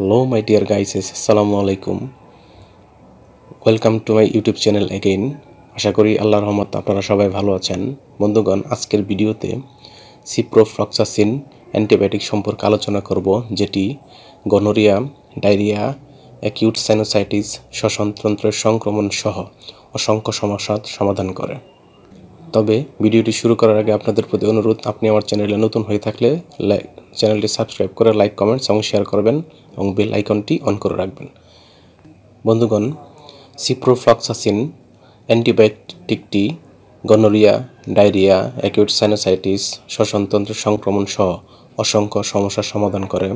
hello my dear guys আসসালামু আলাইকুম welcome to my YouTube channel again আশা করি আল্লাহ রহমত আপনারা সবাই ভালো আছেন বন্ধুগণ আজকের ভিডিওতে সিপ্রোফ্লক্সাসিন অ্যান্টিবায়োটিক সম্পর্কে আলোচনা করব যেটি গনোরিয়া ডায়রিয়া অ্যাকিউট সাইনোসাইটিস শ্বসনতন্ত্রের সংক্রমণ সহ অসংখ্য সমস্যার সমাধান করে তবে ভিডিওটি শুরু করার আগে আপনাদের প্রতি অনুরোধ আপনি আমার চ্যানেলে নতুন হয়ে থাকলে চ্যানেলটি সাবস্ক্রাইব করে লাইক কমেন্টস এবং শেয়ার করবেন এবং বেল আইকনটি অন করে রাখবেন বন্ধুগণ সিপ্রোফ্লক্সাসিন অ্যান্টিবায়োটিকটি গনোরিয়া ডায়রিয়া অ্যাকিউট সাইনোসাইটিস শ্বসনতন্ত্র সংক্রমণ সহ অসংখ্য সমস্যার সমাধান করে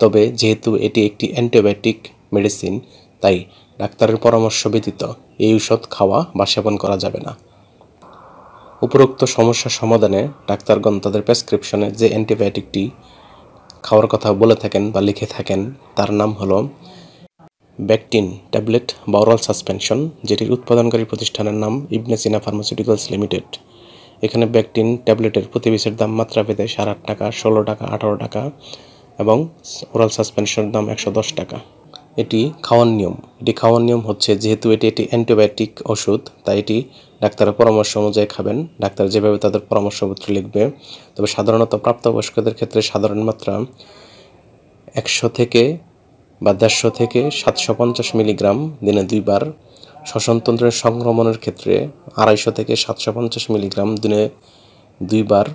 তবে যেহেতু এটি একটি অ্যান্টিবায়োটিক মেডিসিন তাই ডাক্তারের পরামর্শ ব্যতীত এই ঔষধ খাওয়া বা সেবন করা যাবে না উপরোক্ত সমস্যা সমাধানে ডাক্তারগণ তাদের প্রেসক্রিপশনে যে অ্যান্টিবায়োটিকটি খাওয়ার কথা বলে থাকেন বা লিখে থাকেন তার নাম হল ব্যাকটিন ট্যাবলেট বা ওরাল সাসপেনশন যেটির উৎপাদনকারী প্রতিষ্ঠানের নাম ইবনে সিনা ফার্মাসিউটিক্যালস লিমিটেড এখানে ব্যাকটিন ট্যাবলেটের প্রতি পিসের দাম মাত্রা পেতে সাড়ে আট টাকা ষোলো টাকা আঠারো টাকা এবং ওরাল সাসপেনশনের দাম একশো দশ টাকা এটি খাওয়ার নিয়ম এটি খাওয়ার নিয়ম হচ্ছে যেহেতু এটি একটি অ্যান্টিবায়োটিক ওষুধ তাই এটি ডাক্তারের পরামর্শ অনুযায়ী খাবেন ডাক্তার যেভাবে তাদের পরামর্শপত্র লিখবে তবে সাধারণত প্রাপ্তবয়স্কদের ক্ষেত্রে সাধারণ মাত্রা একশো থেকে বা দেড়শো থেকে সাতশো পঞ্চাশ মিলিগ্রাম দিনে দুইবার শ্বসনতন্ত্রের সংক্রমণের ক্ষেত্রে আড়াইশো থেকে সাতশো পঞ্চাশ মিলিগ্রাম দিনে দুইবার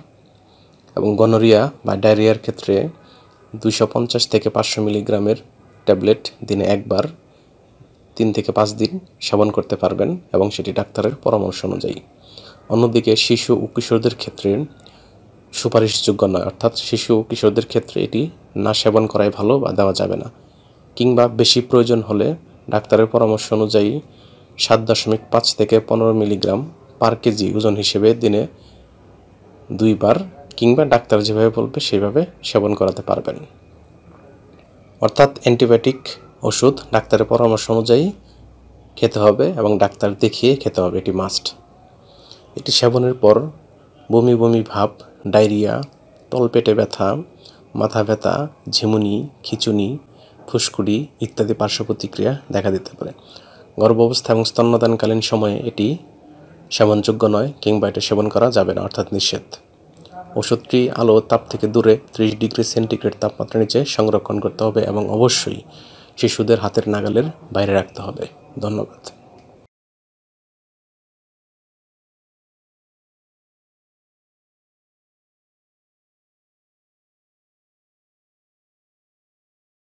এবং গনোরিয়া বা ডায়রিয়ার ক্ষেত্রে দুইশো পঞ্চাশ থেকে পাঁচশো মিলিগ্রামের ট্যাবলেট দিনে একবার তিন থেকে পাঁচ দিন সেবন করতে পারবেন এবং সেটি ডাক্তারের পরামর্শ অনুযায়ী অন্যদিকে শিশু ও কিশোরদের ক্ষেত্রে সুপারিশযোগ্য নয় অর্থাৎ শিশু ও কিশোরদের ক্ষেত্রে এটি না সেবন করাই ভালো বা দেওয়া যাবে না কিংবা বেশি প্রয়োজন হলে ডাক্তারের পরামর্শ অনুযায়ী সাত দশমিক পাঁচ থেকে পনেরো মিলিগ্রাম পার কেজি ওজন হিসেবে দিনে দুইবার কিংবা ডাক্তার যেভাবে বলবে সেভাবে সেবন করাতে পারবেন অর্থাৎ অ্যান্টিবায়োটিক ওষুধ ডাক্তারের পরামর্শ অনুযায়ী খেতে হবে এবং ডাক্তার দেখিয়ে খেতে হবে এটি মাস্ট এটি সেবনের পর বমি বমি ভাব ডায়রিয়া তলপেটে ব্যথা মাথা ব্যথা ঝিমুনি খিচুনি ফুসকুড়ি ইত্যাদি পার্শ্ব প্রতিক্রিয়া দেখা দিতে পারে গর্ভাবস্থা এবং স্তন্যদানকালীন সময়ে এটি সেবনযোগ্য নয় কিংবা এটা সেবন করা যাবে না অর্থাৎ নিষেধ ওষুধটি আলো তাপ থেকে দূরে ত্রিশ ডিগ্রি সেন্টিগ্রেড তাপমাত্রা নিচে সংরক্ষণ করতে হবে এবং অবশ্যই শিশুদের হাতের নাগালের বাইরে রাখতে হবে ধন্যবাদ